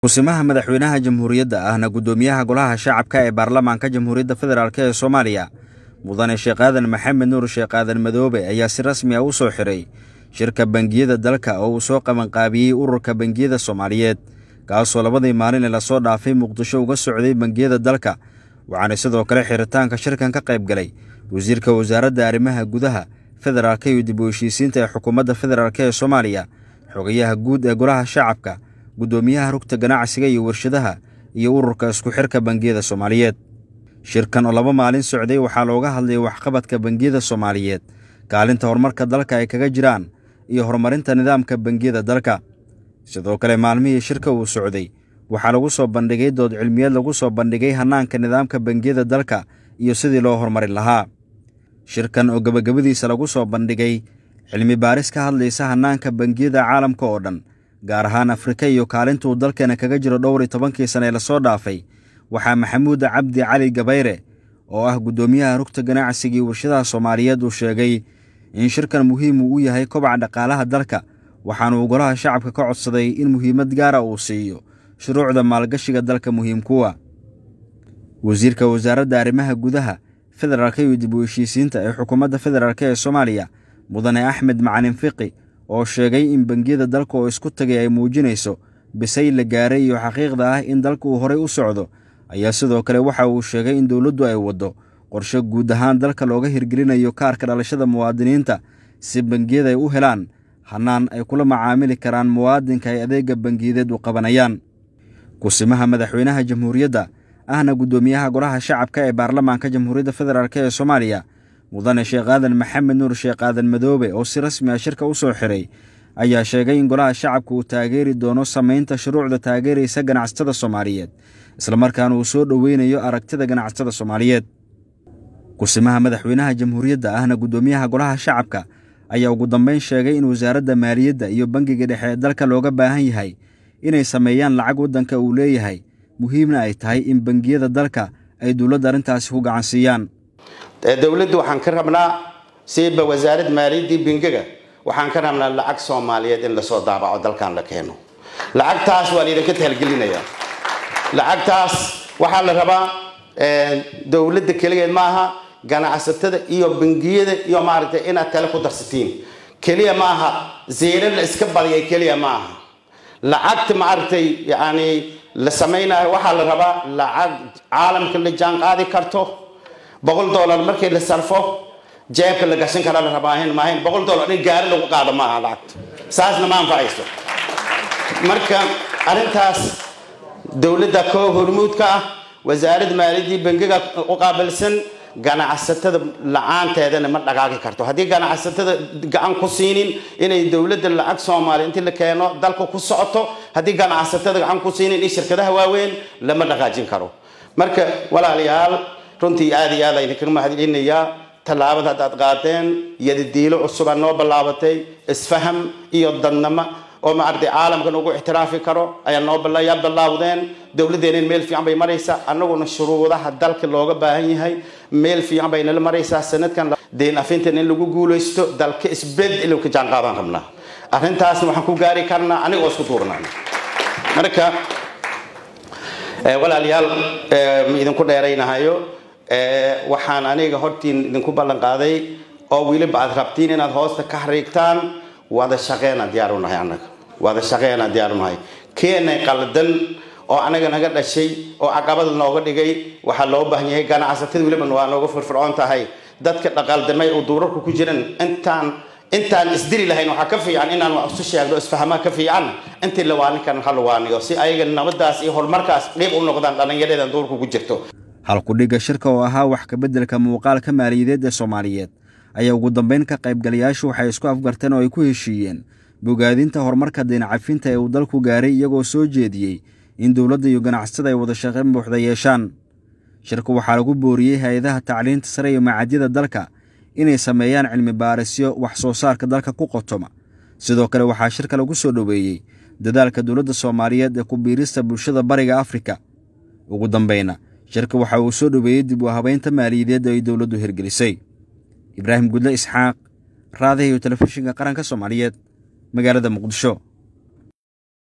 kusimaha madaxweynaha jamhuuriyadda ahna guddoomiyaha golaha shacabka ee baarlamaanka jamhuuriyadda federaalk ee soomaaliya mudane sheekh aadan maxamed nuur sheekh aadan madoobe ayaa si rasmi a ah u soo xidhay shirka bangiyada dalka oo uu soo qabanqaabiyey ururka bangiyada soomaaliyeed kaasoo labadii maalin ee lasoo dhaafay muqdisho uga socday bangiyada dalka waxaana sidoo kale xiritaanka shirkan ka qayb galay wasiirka wasaaradda arrimaha gudaha federaalka iyo dib u heshiisiinta ee xukuumadda federaalk ee soomaaliya xogayaha guud ee golaha shacabka guddoomiyaha rugta ganacsiga iyo warshadaha iyo ururka isku xirka bangiyada soomaaliyeed shirkan oo laba maalin socday waxaa looga hadlayay waxqabadka bangiyada soomaaliyeed kaalinta horumarka dalka ay kaga jiraan iyo horumarinta nidaamka bangiyada dalka sidoo kale maalmihii shirka uu socday waxaa lagu soo bandhigay dood cilmiyeed lagu soo bandhigay hannaanka nidaamka bangiyada dalka iyo sidii loo horumarin lahaa shirkan oo gebagabadiisa lagu soo bandhigay cilmi baaris ka hadlaysa hannaanka bangiyada caalamka oo dhan gaar ahaan afrika iyo uu dalkeena kaga jiro dhowr iyo tobankii sane ee lasoo dhaafay waxaa maxamuud cabdi cali gabayre oo ah guddoomiyaha rugta ganacsigii warshadaha soomaaliyeed uu sheegay in shirkan muhiim uu u yahay kobaca dhaqaalaha dalka waxaanuu golaha shacabka ka codsaday in muhiimad gaara ah uu siiyo shuruucda maalgashiga dalka muhiim kuwa ah. wasiirka wasaaradda arrimaha gudaha federaalka iyo dib u heshiisiinta ee xukuumadda federaalk ee soomaaliya mudane axmed macalin fiqi oo sheegay in bangiyada dalka oo isku tagay ay muujinayso bisay la gaaray iyo xaqiiqda ah in dalka uu horay u socdo ayaa sidoo kale waxa uu sheegay in dowladdu ay waddo qorshe guud ahaan dalka looga hirgelinayo kaarka dhalashada muwaadiniinta si bangiyada ay u helaan hannaan ay kula macaamili karaan muwaadinka ay adeegga bangiyadeed u qabanayaan kusimaha madaxweynaha jamhuuriyadda ahna guddoomiyaha golaha shacabka ee baarlamaanka jamhuuriyadda federaalk ee soomaaliya mudane sheekh aadan maxamed nuur sheekh aadan madoobe oo si rasmi ah shirka u soo xiray ayaa sheegay in golaha shacabka uu taageeri doono samaynta shuruucda taageeraysa ganacsatada soomaaliyeed islamarkaana uu soo dhoweynayo aragtida ganacsatada soomaaliyeed kusimaha madaxweynaha jamhuuriyadda ahna guddoomiyaha golaha shacabka ayaa ugu dambeyn sheegay in wasaaradda maaliyadda iyo bangiga dhexe ee dalka looga baahan yahay inay sameeyaan lacag waddanka uu leeyahay muhiimna ay tahay in bangiyada dalka ay dowladda arrintaasi ku gacansiiyaan dowladda waxaan ka rabnaa siiba wasaarad maaliyaddii bingiga waxaan ka rabnaa lacag soomaaliyeed in lasoo daabaco dalkan la keeno lacagtaas waa laydinka taalgelinayaa lacagtaas waxaa la rabaa dowladda keligeed maaha ganacsatada iyo bangiyada iyo maaragtay inaad tale ku darsatiin keliya ma aha zeero la iska badiyay keliya ma aha lacagta maaragtay yacni la samaynayo waxaa la rabaa lacag caalamka la jaan qaadi karto boqol dollar markii la sarfo jeebka la gashan karaa la rabaa ahayn maahayn boqol dollar dhin gaari lagu qaado maaha lacagta saasna ma anfacayso marka arrintaas dowladda koo hormuud ah wasaaradda maaliyaddii bangiga u qaabilsan ganacsatada la-aanteedana ma dhaqaaqi karto haddii ganacsatada gacan ku siinin inay dowladda lacag soomaaliya intii la keeno dalka ku socoto haddii ganacsatada gacan ku siinin in shirkadaha waaweyn lama dhaqaajin karo marka walaalayaal runtii aad iyo aad idinkaga mahadcelinayaa tallaabad hadda aad qaadeen yadidiilo cusubaa noo ballaabatay isfaham iyo dadnamo oo maaragtay caalamkan ugu ixtiraafi karo ayaa noo yaa bilaawdeen dowladdeenan meel fiican bay maraysaa annaguna shuruudaha dalka looga baahan yahay meel fiican bay nala maraysaa sanadkan deen afintan in lagu guulaysto dalka isbedel ka jaan rabnaa arrintaasna waxaan ku gaari karnaa aniga isku duurnaan marka eh, walaalayaal eh, idinku dheeraynahayo Eh, waxaan aniga hortiin idinku ballan oo weliba aad rabtiin inaad hoosta ka xariigtaan wada shaqeena anaga wada shaqeena keenay qaldan oo anaga naga dhashay oo caqabad nooga dhigay waxaa loo baahan yahay ganacsatada weliba waa nooga firfircoon tahay dadka dhaqaaldamay oo duurarku ku jiran intaan intaan isdiri lahayn waxaa ka fiican inaan isu sheegno isfahmaa ka fiican intii lawaanikan halawaaniyo si ayaga nabadaas iyo horumarkaas dhib u noqdaan dhallinyareedan duurku ku jirto halkudhigga shirka oo ahaa wax kabeddelka muuqaalka maaliyadeed ee soomaaliyeed ayaa ugu dambayn ka qaybgalayaashu waxay isku afgarteen oo ay ku heshiiyeen bogaadinta horumarka diinacafinta ee uu dalku gaaray iyagoo soo jeediyey in dowladda iyo ganacsada ay wada shaqayn buuxda yeeshaan shirku waxaa lagu booriyey hay-adaha tacliinta sare iyo macaadyada dalka inay sameeyaan cilmi baarisyo wax soo saarka dalka ku qotoma sidoo kale waxaa shirka lagu soo dhoweeyey dadaalka dowladda soomaaliyeed ee ku biirista bulshada bariga afrika ugu dambayna shirka waxa uu soo dhoweeyey dib u habeynta maaliyadeed ay dowladdu hirgelisay ibraahim gudle isxaaq raadayayo telefishinka qaranka soomaaliyeed magaalada muqdisho